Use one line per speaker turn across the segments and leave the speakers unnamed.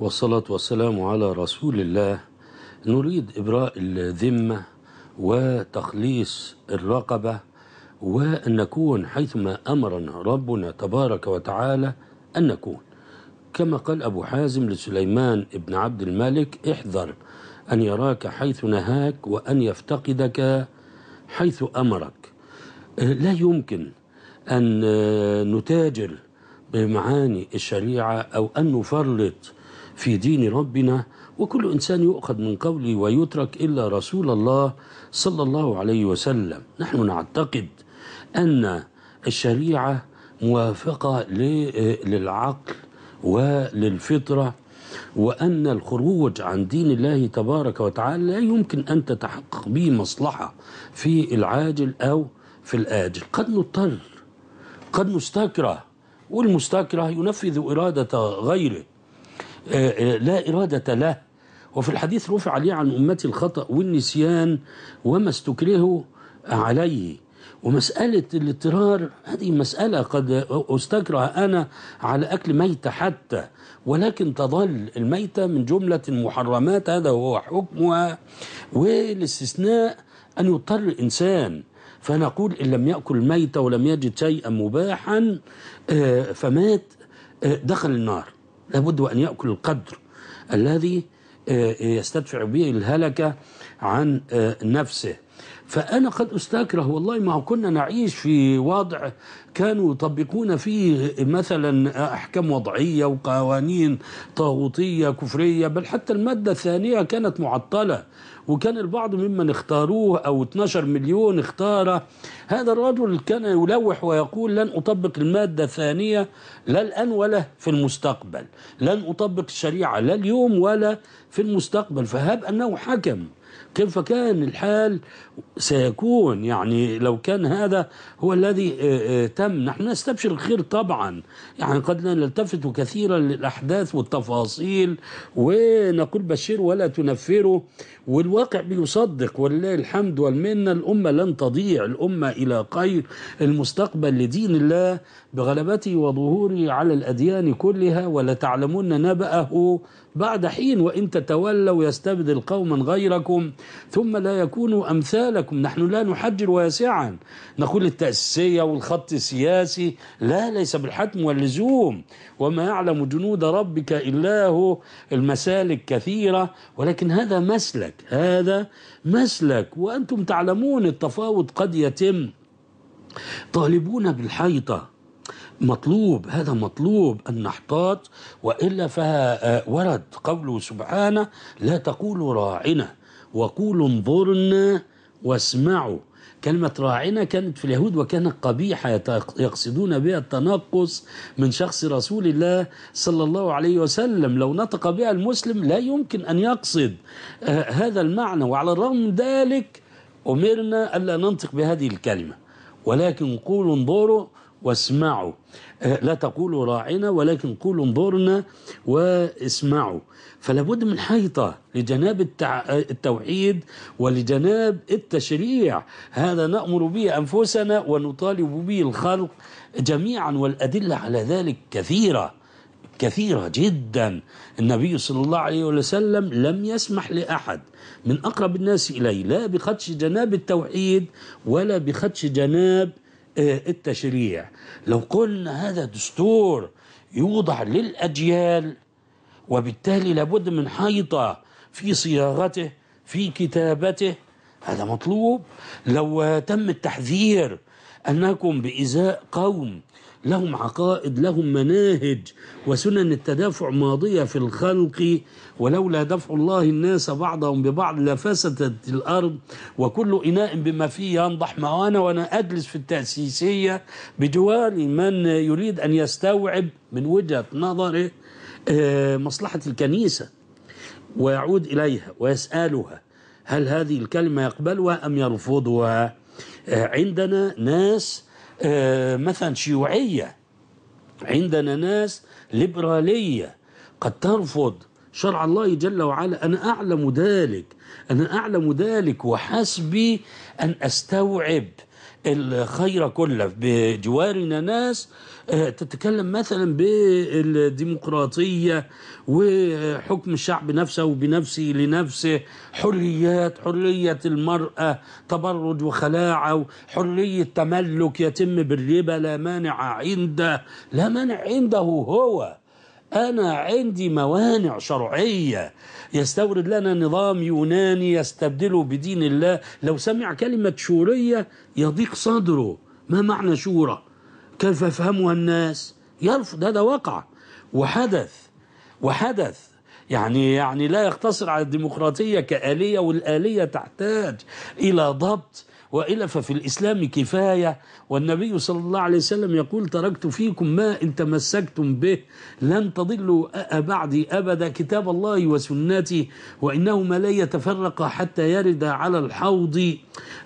والصلاة والسلام على رسول الله نريد إبراء الذمة وتخليص الرقبة وأن نكون حيثما أمرنا ربنا تبارك وتعالى أن نكون كما قال أبو حازم لسليمان بن عبد الملك احذر أن يراك حيث نهاك وأن يفتقدك حيث أمرك لا يمكن أن نتاجر بمعاني الشريعة أو أن نفرط في دين ربنا وكل إنسان يؤخذ من قوله ويترك إلا رسول الله صلى الله عليه وسلم نحن نعتقد أن الشريعة موافقة للعقل وللفطرة وأن الخروج عن دين الله تبارك وتعالى لا يمكن أن تتحقق به مصلحة في العاجل أو في الآجل قد نضطر قد نستكره والمستكره ينفذ إرادة غيره آه، آه، لا إرادة له وفي الحديث رفع عليه عن أمتي الخطأ والنسيان وما استكرهوا عليه ومسألة الاضطرار هذه مسألة قد أستكره أنا على أكل ميتة حتى ولكن تظل الميتة من جملة المحرمات هذا هو حكمها والاستثناء أن يضطر الإنسان فنقول إن لم يأكل ميتة ولم يجد شيئا مباحا آه، فمات دخل النار لابد وأن يأكل القدر الذي آه، يستدفع به الهلكة عن آه، نفسه فأنا قد أستكره والله ما كنا نعيش في وضع كانوا يطبقون فيه مثلا أحكام وضعية وقوانين طاغوتية كفرية بل حتى المادة الثانية كانت معطلة وكان البعض ممن اختاروه أو 12 مليون اختاره هذا الرجل كان يلوح ويقول لن أطبق المادة الثانية لا الآن ولا في المستقبل لن أطبق الشريعة لا اليوم ولا في المستقبل فهب أنه حكم كيف كان الحال سيكون يعني لو كان هذا هو الذي آه، آه، تم نحن نستبشر الخير طبعا يعني قد لا نلتفت كثيرا للأحداث والتفاصيل ونقول بشير ولا تنفره والواقع بيصدق ولله الحمد والمنة الأمة لن تضيع الأمة إلى خير المستقبل لدين الله بغلبته وظهوره على الأديان كلها ولتعلمن نبأه بعد حين وإن تتولوا يستبدل قوما غيركم ثم لا يكونوا أمثالكم نحن لا نحجر واسعا نقول التأسية والخط السياسي لا ليس بالحتم واللزوم وما يعلم جنود ربك إلا هو المسالك كثيرة ولكن هذا مسلك هذا مسلك وأنتم تعلمون التفاوض قد يتم طالبون بالحيطة مطلوب هذا مطلوب ان نحتاط والا فورد آه، قوله سبحانه لا تقولوا راعنا وقولوا انظرنا واسمعوا كلمة راعنا كانت في اليهود وكانت قبيحة يقصدون بها التنقص من شخص رسول الله صلى الله عليه وسلم لو نطق بها المسلم لا يمكن أن يقصد آه، هذا المعنى وعلى الرغم من ذلك أمرنا ألا ننطق بهذه الكلمة ولكن قولوا انظروا واسمعوا آه، لا تقولوا راعنا ولكن قولوا انظرنا واسمعوا فلا بد من حيطة لجناب التع... آه، التوحيد ولجناب التشريع هذا نأمر به أنفسنا ونطالب به الخلق جميعا والأدلة على ذلك كثيرة كثيرة جدا النبي صلى الله عليه وسلم لم يسمح لأحد من أقرب الناس إليه لا بخدش جناب التوحيد ولا بخدش جناب آه، التشريع لو قلنا هذا دستور يوضع للأجيال وبالتالي لابد من حيطة في صياغته في كتابته هذا مطلوب لو تم التحذير أنكم بإزاء قوم لهم عقائد لهم مناهج وسنن التدافع ماضية في الخلق ولولا دفع الله الناس بعضهم ببعض لفسدت الأرض وكل إناء بما فيه ينضح ما أنا وأنا أجلس في التأسيسية بجواري من يريد أن يستوعب من وجهة نظره آه، مصلحة الكنيسة ويعود إليها ويسألها هل هذه الكلمة يقبلها أم يرفضها آه، عندنا ناس آه، مثلا شيوعية عندنا ناس ليبرالية قد ترفض شرع الله جل وعلا أنا أعلم ذلك أنا أعلم ذلك وحسبي أن أستوعب الخير كله بجوارنا ناس آه، تتكلم مثلا بالديمقراطية وحكم الشعب نفسه وبنفسه لنفسه حريات حرية المرأة تبرج وخلاعة حرية تملك يتم بالربا لا مانع عنده لا مانع عنده هو أنا عندي موانع شرعية يستورد لنا نظام يوناني يستبدله بدين الله لو سمع كلمة شورية يضيق صدره ما معنى شورى كيف يفهمها الناس يرفض هذا وقع وحدث وحدث يعني يعني لا يقتصر على الديمقراطيه كاليه والاليه تحتاج الى ضبط والا ففي الاسلام كفايه والنبي صلى الله عليه وسلم يقول تركت فيكم ما ان تمسكتم به لن تضلوا بعدي ابدا كتاب الله وسنتي وانهما لا يتفرقا حتى يردا على الحوض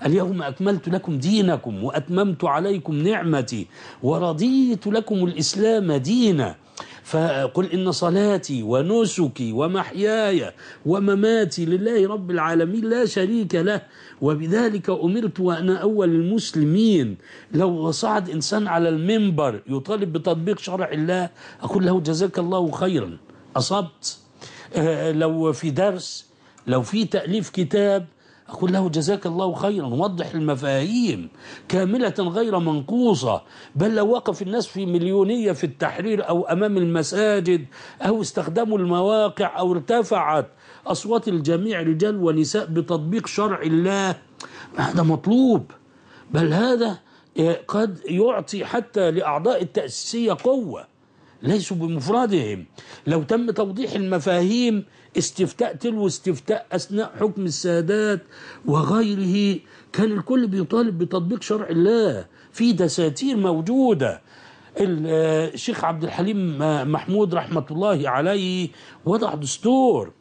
اليوم اكملت لكم دينكم واتممت عليكم نعمتي ورضيت لكم الاسلام دينا فقل إن صلاتي ونسكي ومحياي ومماتي لله رب العالمين لا شريك له وبذلك أمرت وأنا أول المسلمين لو صعد إنسان على المنبر يطالب بتطبيق شرع الله أقول له جزاك الله خيرا أصبت آه، لو في درس لو في تأليف كتاب أقول له جزاك الله خيرا وضح المفاهيم كاملة غير منقوصة بل لو وقف الناس في مليونية في التحرير أو أمام المساجد أو استخدموا المواقع أو ارتفعت أصوات الجميع رجال ونساء بتطبيق شرع الله هذا مطلوب بل هذا قد يعطي حتى لأعضاء التأسيسية قوة ليسوا بمفردهم لو تم توضيح المفاهيم استفتاء تلو استفتاء أثناء حكم السادات وغيره كان الكل بيطالب بتطبيق شرع الله في دساتير موجودة الشيخ عبد الحليم محمود رحمة الله عليه وضع دستور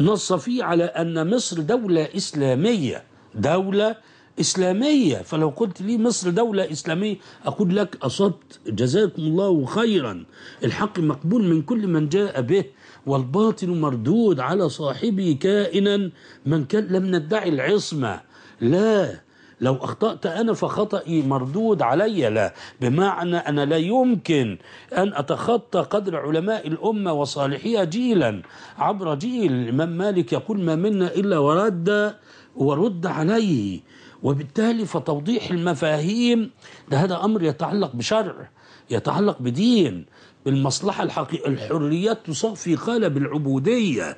نص فيه على أن مصر دولة إسلامية دولة إسلامية فلو قلت لي مصر دولة إسلامية أقول لك أصبت جزاكم الله خيرا الحق مقبول من كل من جاء به والباطل مردود على صاحبه كائنا من كان لم ندعي العصمة لا لو أخطأت أنا فخطئي مردود علي لا بمعنى أنا لا يمكن أن أتخطى قدر علماء الأمة وصالحيها جيلا عبر جيل الإمام مالك يقول ما منا إلا ورد ورد عليه وبالتالي فتوضيح المفاهيم ده هذا أمر يتعلق بشرع يتعلق بدين بالمصلحة الحقيقية الحريات في قالب العبودية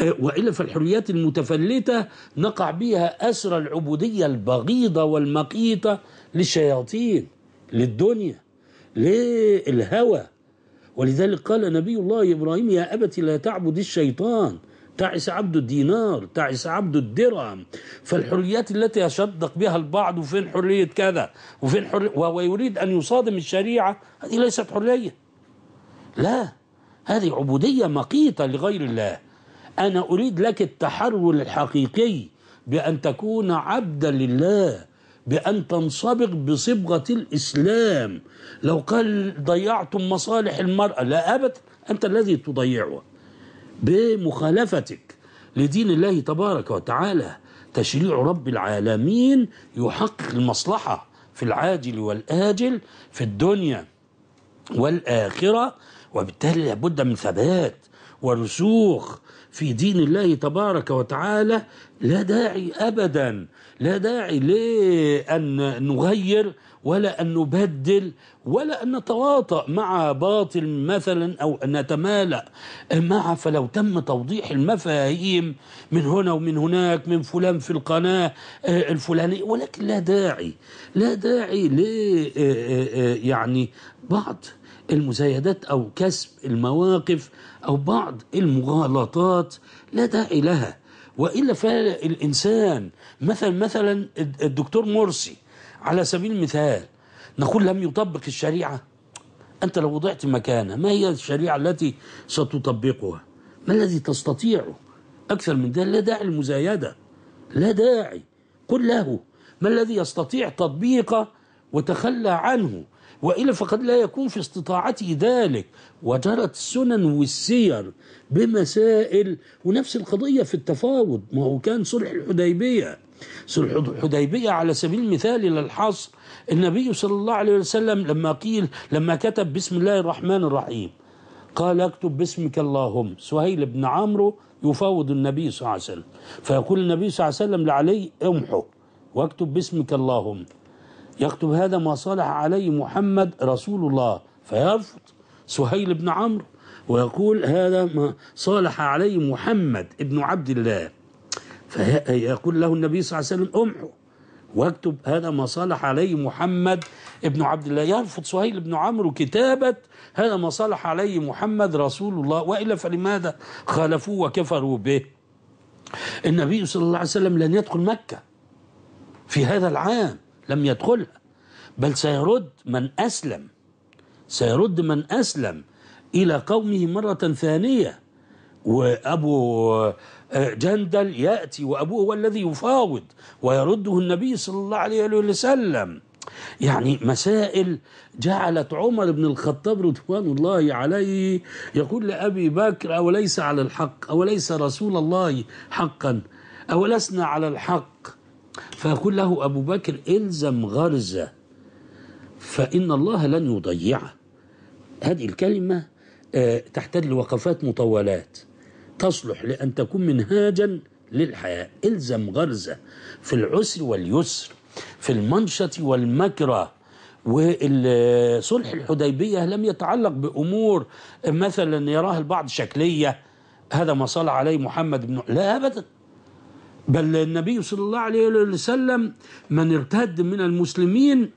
آه، وإلا فالحريات المتفلتة نقع بها أسر العبودية البغيضة والمقيتة للشياطين للدنيا للهوى ولذلك قال نبي الله إبراهيم يا أبت لا تعبد الشيطان تعس عبد الدينار تعس عبد الدرهم فالحريات التي يشدق بها البعض وفين حرية كذا وفين حرية وهو يريد أن يصادم الشريعة هذه ليست حرية لا هذه عبودية مقيتة لغير الله أنا أريد لك التحرر الحقيقي بأن تكون عبدا لله بأن تنصبغ بصبغة الإسلام لو قال ضيعتم مصالح المرأة لا أبدا أنت الذي تضيعها بمخالفتك لدين الله تبارك وتعالى تشريع رب العالمين يحقق المصلحة في العاجل والآجل في الدنيا والآخرة وبالتالي لابد من ثبات ورسوخ في دين الله تبارك وتعالى لا داعي أبدا لا داعي لأن نغير ولا أن نبدل ولا أن نتواطأ مع باطل مثلا أو أن نتمالأ مع فلو تم توضيح المفاهيم من هنا ومن هناك من فلان في القناة آه، الفلانية ولكن لا داعي لا داعي ل آه، آه، يعني بعض المزايدات أو كسب المواقف أو بعض المغالطات لا داعي لها وإلا فالإنسان مثلا مثلا الدكتور مرسي على سبيل المثال نقول لم يطبق الشريعة أنت لو وضعت مكانه ما هي الشريعة التي ستطبقها ما الذي تستطيعه أكثر من ده لا داعي المزايدة لا داعي قل له ما الذي يستطيع تطبيقه وتخلى عنه وإلا فقد لا يكون في استطاعته ذلك وجرت السنن والسير بمسائل ونفس القضية في التفاوض ما هو كان صلح الحديبية صلح الحديبية على سبيل المثال إلى الحصر النبي صلى الله عليه وسلم لما قيل لما كتب بسم الله الرحمن الرحيم قال اكتب باسمك اللهم سهيل بن عمرو يفاوض النبي صلى الله عليه وسلم فيقول النبي صلى الله عليه وسلم لعلي امحو واكتب باسمك اللهم يكتب هذا ما صالح عليه محمد رسول الله فيرفض سهيل بن عمرو ويقول هذا ما صالح عليه محمد ابن عبد الله فيقول له النبي صلى الله عليه وسلم امحو واكتب هذا ما صلح عليه محمد ابن عبد الله يرفض سهيل بن عمرو كتابة هذا ما صلح عليه محمد رسول الله وإلا فلماذا خالفوه وكفروا به النبي صلى الله عليه وسلم لن يدخل مكة في هذا العام لم يدخلها بل سيرد من أسلم سيرد من أسلم إلى قومه مرة ثانية وأبو آه، جندل يأتي وأبوه هو الذي يفاوض ويرده النبي صلى الله عليه وسلم يعني مسائل جعلت عمر بن الخطاب رضوان الله عليه يقول لأبي بكر أوليس على الحق أوليس رسول الله حقا أولسنا على الحق فيقول له أبو بكر إلزم غرزة فإن الله لن يضيعه هذه الكلمة آه، تحتاج لوقفات مطولات تصلح لأن تكون منهاجا للحياة الزم غرزة في العسر واليسر في المنشط والمكره وصلح الحديبية لم يتعلق بأمور مثلا يراها البعض شكلية هذا ما صلى عليه محمد بن لا أبدا بل النبي صلى الله عليه وسلم من ارتد من المسلمين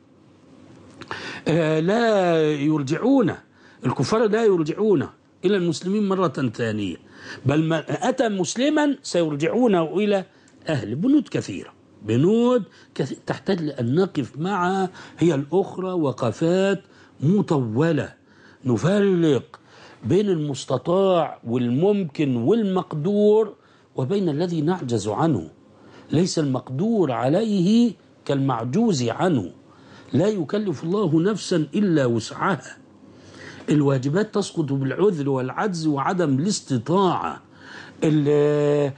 آه، لا يرجعون الكفار لا يرجعون إلى المسلمين مرة ثانية بل من أتى مسلما سيرجعونه إلى أهل بنود كثيرة بنود كثيرة تحتاج لأن نقف معها هي الأخرى وقفات مطولة نفرق بين المستطاع والممكن والمقدور وبين الذي نعجز عنه ليس المقدور عليه كالمعجوز عنه لا يكلف الله نفسا إلا وسعها الواجبات تسقط بالعذل والعجز وعدم الاستطاعه ال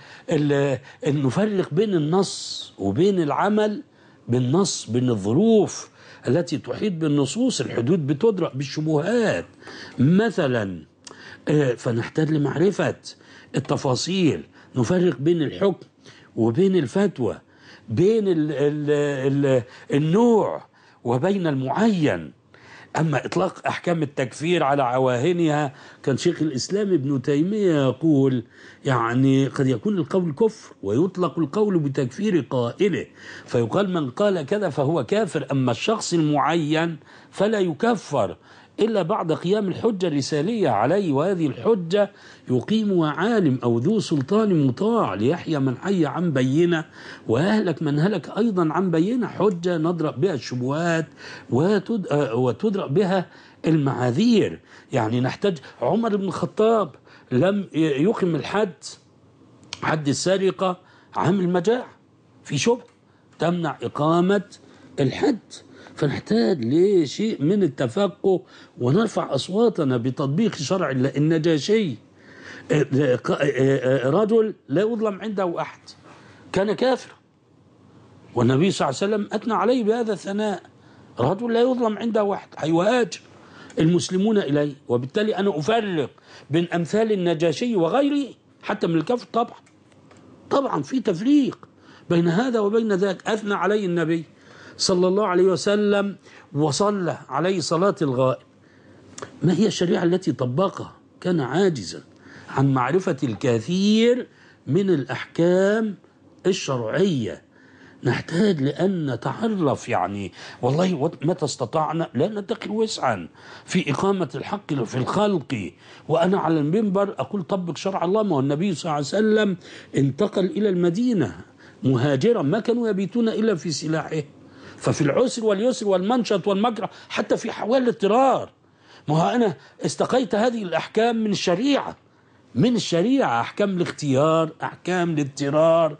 نفرق بين النص وبين العمل بالنص بين الظروف التي تحيط بالنصوص الحدود بتدرأ بالشبهات مثلا آه، فنحتاج لمعرفة التفاصيل نفرق بين الحكم وبين الفتوى بين الـ ال ال النوع وبين المعين أما إطلاق أحكام التكفير على عواهنها كان شيخ الإسلام ابن تيمية يقول يعني قد يكون القول كفر ويطلق القول بتكفير قائله فيقال من قال كذا فهو كافر أما الشخص المعين فلا يكفر إلا بعد قيام الحجة الرسالية عليه وهذه الحجة يقيمها عالم أو ذو سلطان مطاع ليحيى من حي عن بينة وأهلك من هلك أيضا عن بينة حجة نضرب بها الشبهات وتدرأ بها المعاذير يعني نحتاج عمر بن الخطاب لم يقم الحد حد السرقة عام المجاعة في شبه تمنع إقامة الحد فنحتاج لشيء من التفقه ونرفع أصواتنا بتطبيق شرع النجاشي آه، آه، آه، رجل لا يظلم عنده أحد كان كافرا والنبي صلى الله عليه وسلم أثنى عليه بهذا الثناء رجل لا يظلم عنده أحد هيواجه المسلمون إليه وبالتالي أنا أفرق بين أمثال النجاشي وغيره حتى من الكفر طبعا طبعا في تفريق بين هذا وبين ذاك أثنى عليه النبي صلى الله عليه وسلم وصلى عليه صلاة الغائب ما هي الشريعة التي طبقها كان عاجزا عن معرفة الكثير من الأحكام الشرعية نحتاج لأن نتعرف يعني والله متى استطعنا لا نتقي وسعا في إقامة الحق في الخلق وأنا على المنبر أقول طبق شرع الله ما هو النبي صلى الله عليه وسلم انتقل إلى المدينة مهاجرا ما كانوا يبيتون إلا في سلاحه ففي العسر واليسر والمنشط والمجرى حتى في حوال الاضطرار ما هو أنا استقيت هذه الأحكام من الشريعة من الشريعة أحكام الاختيار أحكام الاضطرار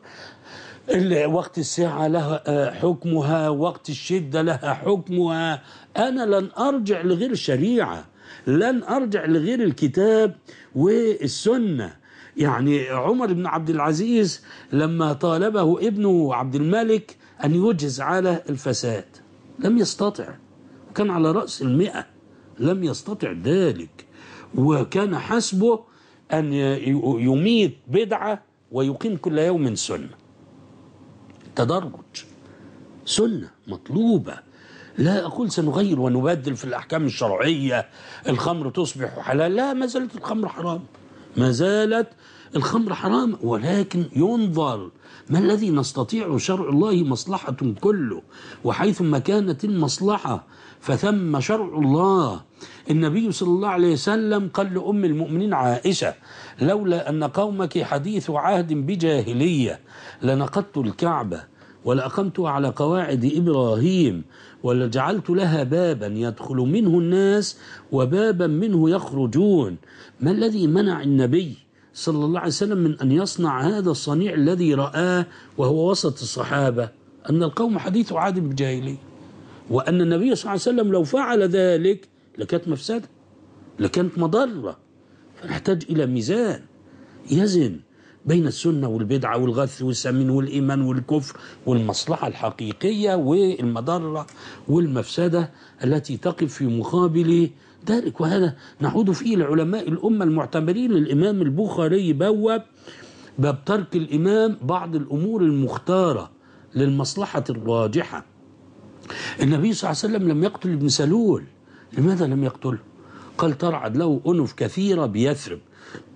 وقت الساعة لها آه، حكمها وقت الشدة لها حكمها أنا لن أرجع لغير الشريعة لن أرجع لغير الكتاب والسنة يعني عمر بن عبد العزيز لما طالبه ابنه عبد الملك أن يوجز على الفساد لم يستطع وكان على رأس المئة لم يستطع ذلك وكان حسبه أن يميت بدعة ويقيم كل يوم سنة تدرج سنة مطلوبة لا أقول سنغير ونبدل في الأحكام الشرعية الخمر تصبح حلال لا ما زالت الخمر حرام ما زالت الخمر حرام ولكن ينظر ما الذي نستطيع شرع الله مصلحة كله وحيثما كانت المصلحة فثم شرع الله النبي صلى الله عليه وسلم قال لأم المؤمنين عائشة لولا أن قومك حديث عهد بجاهلية لنقضت الكعبة ولأقمت على قواعد إبراهيم ولجعلت لها بابا يدخل منه الناس وبابا منه يخرجون ما الذي منع النبي صلى الله عليه وسلم من أن يصنع هذا الصنيع الذي رآه وهو وسط الصحابة أن القوم حديث عاد بجاهلية وأن النبي صلى الله عليه وسلم لو فعل ذلك لكانت مفسدة لكانت مضرة فنحتاج إلى ميزان يزن بين السنة والبدعة والغث والسمين والإيمان والكفر والمصلحة الحقيقية والمضرة والمفسدة التي تقف في مقابل دارك وهذا نعود فيه لعلماء الأمة المعتبرين الإمام البخاري بوب باب ترك الإمام بعض الأمور المختارة للمصلحة الراجحة النبي صلى الله عليه وسلم لم يقتل ابن سلول لماذا لم يقتله قال ترعد له أنف كثيرة بيثرب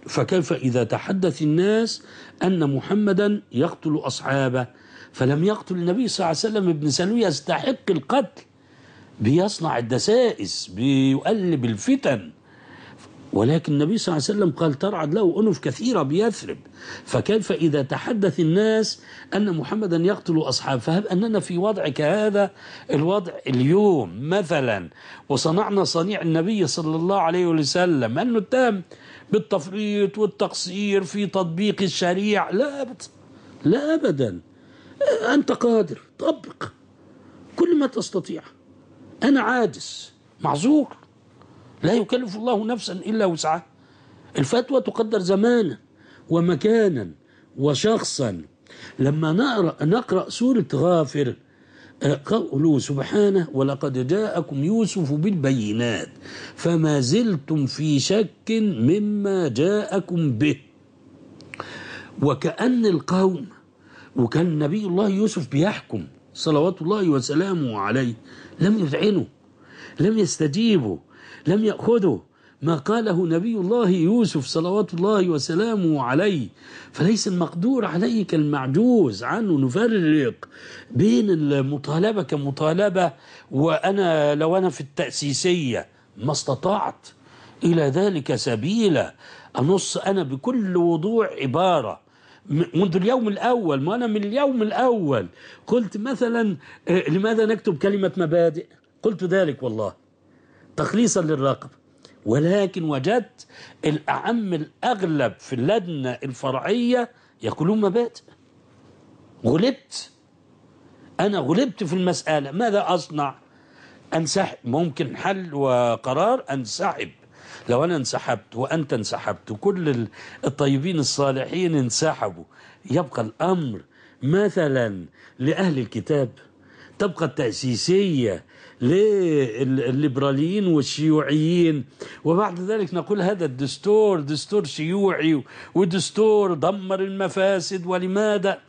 فكيف إذا تحدث الناس أن محمدا يقتل أصحابه فلم يقتل النبي صلى الله عليه وسلم ابن سلول يستحق القتل بيصنع الدسائس بيقلب الفتن ولكن النبي صلى الله عليه وسلم قال ترعد له أنف كثيرة بيثرب فكيف إذا تحدث الناس أن محمدا يقتل أصحابه فهب أننا في وضع كهذا الوضع اليوم مثلا وصنعنا صنيع النبي صلى الله عليه وسلم أنه اتهم بالتفريط والتقصير في تطبيق الشريع لا أبدا لا أبدا أنت قادر طبق كل ما تستطيع أنا عاجز معذور لا يكلف الله نفسا إلا وسعها الفتوى تقدر زمانا ومكانا وشخصا لما نقرأ, نقرأ سورة غافر آه، قوله سبحانه ولقد جاءكم يوسف بالبينات فما زلتم في شك مما جاءكم به وكأن القوم وكان نبي الله يوسف بيحكم صلوات الله وسلامه عليه لم يذعنوا لم يستجيبوا لم يأخذوا ما قاله نبي الله يوسف صلوات الله وسلامه عليه فليس المقدور عليه كالمعجوز عنه نفرق بين المطالبة كمطالبة وأنا لو أنا في التأسيسية ما استطعت إلى ذلك سبيلا أنص أنا بكل وضوح عبارة منذ اليوم الأول ما أنا من اليوم الأول قلت مثلا آه، لماذا نكتب كلمة مبادئ قلت ذلك والله تخليصا للرقبة ولكن وجدت الأعم الأغلب في اللجنة الفرعية يقولون مبادئ غلبت أنا غلبت في المسألة ماذا أصنع أنسحب ممكن حل وقرار أنسحب لو أنا انسحبت وأنت انسحبت وكل الطيبين الصالحين انسحبوا يبقى الأمر مثلا لأهل الكتاب تبقى التأسيسية للليبراليين والشيوعيين وبعد ذلك نقول هذا الدستور دستور شيوعي ودستور دمر المفاسد ولماذا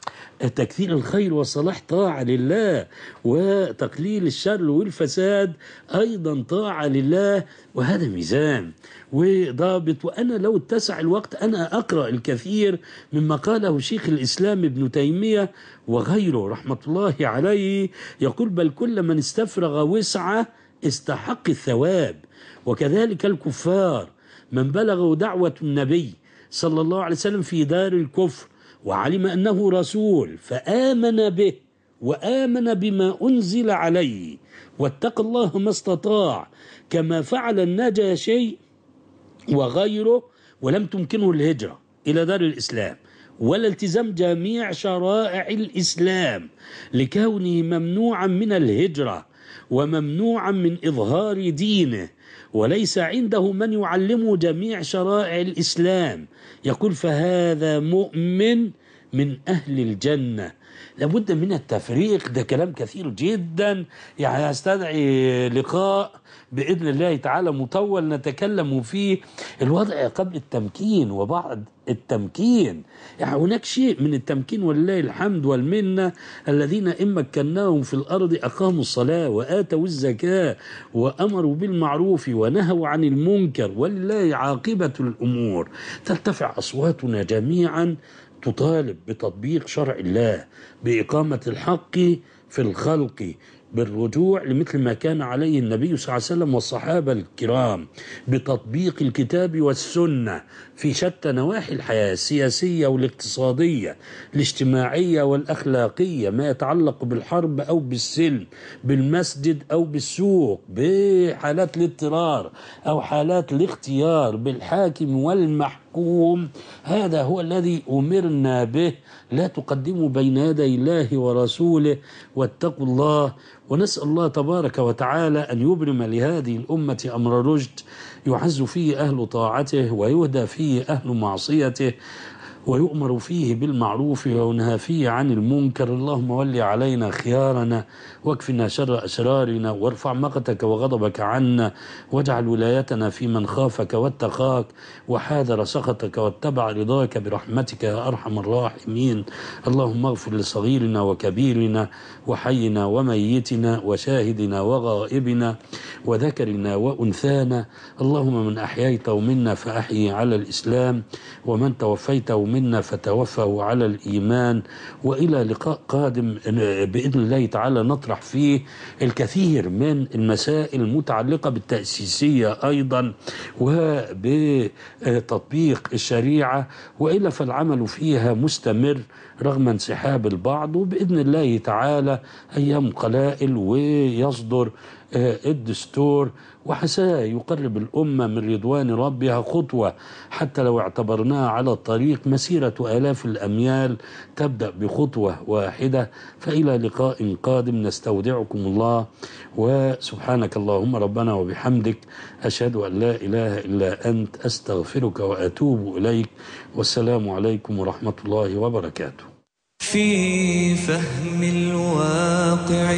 تكثير الخير والصلاح طاعة لله وتقليل الشر والفساد أيضا طاعة لله وهذا ميزان وضابط وأنا لو اتسع الوقت أنا أقرأ الكثير مما قاله شيخ الإسلام ابن تيمية وغيره رحمة الله عليه يقول بل كل من استفرغ وسعه استحق الثواب وكذلك الكفار من بلغوا دعوة النبي صلى الله عليه وسلم في دار الكفر وعلم انه رسول فامن به وامن بما انزل عليه واتقى الله ما استطاع كما فعل النجاشي وغيره ولم تمكنه الهجره الى دار الاسلام ولا التزام جميع شرائع الاسلام لكونه ممنوعا من الهجره وممنوعا من اظهار دينه وليس عنده من يعلمه جميع شرائع الإسلام يقول فهذا مؤمن من أهل الجنة لابد من التفريق ده كلام كثير جدا يعني يستدعي إيه، لقاء باذن الله تعالى مطول نتكلم فيه الوضع قبل التمكين وبعد التمكين يعني هناك شيء من التمكين ولله الحمد والمنة الذين إن مكناهم في الأرض أقاموا الصلاة وآتوا الزكاة وأمروا بالمعروف ونهوا عن المنكر ولله عاقبة الأمور ترتفع أصواتنا جميعا تطالب بتطبيق شرع الله بإقامة الحق في الخلق بالرجوع لمثل ما كان عليه النبي صلى الله عليه وسلم والصحابة الكرام بتطبيق الكتاب والسنة في شتى نواحي الحياة السياسية والاقتصادية الاجتماعية والأخلاقية ما يتعلق بالحرب أو بالسلم بالمسجد أو بالسوق بحالات الاضطرار أو حالات الاختيار بالحاكم والمحكوم هذا هو الذي أمرنا به لا تقدموا بين يدي الله ورسوله واتقوا الله ونسأل الله تبارك وتعالى أن يبرم لهذه الأمة أمر رشد يعز فيه أهل طاعته ويهدى فيه أهل معصيته ويؤمر فيه بالمعروف وينهى فيه عن المنكر اللهم ول علينا خيارنا واكفنا شر اسرارنا وارفع مقتك وغضبك عنا واجعل ولايتنا في من خافك واتقاك وحاذر سخطك واتبع رضاك برحمتك يا أرحم الراحمين اللهم اغفر لصغيرنا وكبيرنا وحينا وميتنا وشاهدنا وغائبنا وذكرنا وأنثانا اللهم من أحييته منا فأحيي على الإسلام ومن توفيته منا فتوفه على الإيمان وإلى لقاء قادم بإذن الله تعالى نطرح فيه الكثير من المسائل المتعلقة بالتأسيسية أيضا وبتطبيق الشريعة وإلا فالعمل فيها مستمر رغم انسحاب البعض وبإذن الله تعالى أيام قلائل ويصدر الدستور وحساه يقرب الأمة من رضوان ربها خطوة حتى لو اعتبرناها على الطريق مسيرة آلاف الأميال تبدأ بخطوة واحدة فإلى لقاء قادم نستودعكم الله وسبحانك اللهم ربنا وبحمدك أشهد أن لا إله إلا أنت أستغفرك وأتوب إليك والسلام عليكم ورحمة الله وبركاته في فهم الواقع